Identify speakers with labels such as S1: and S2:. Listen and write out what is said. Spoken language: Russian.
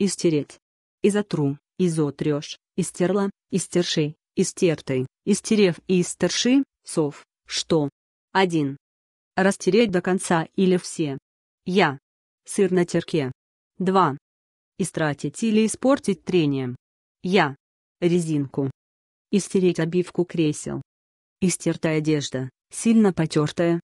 S1: Истереть. Изотру, изотрешь, истерла, истерши, истертой, истерев и истерши, сов, что. 1. Растереть до конца или все. Я. Сыр на терке. 2. Истратить или испортить трением. Я. Резинку. Истереть обивку кресел. Истертая одежда, сильно потертая,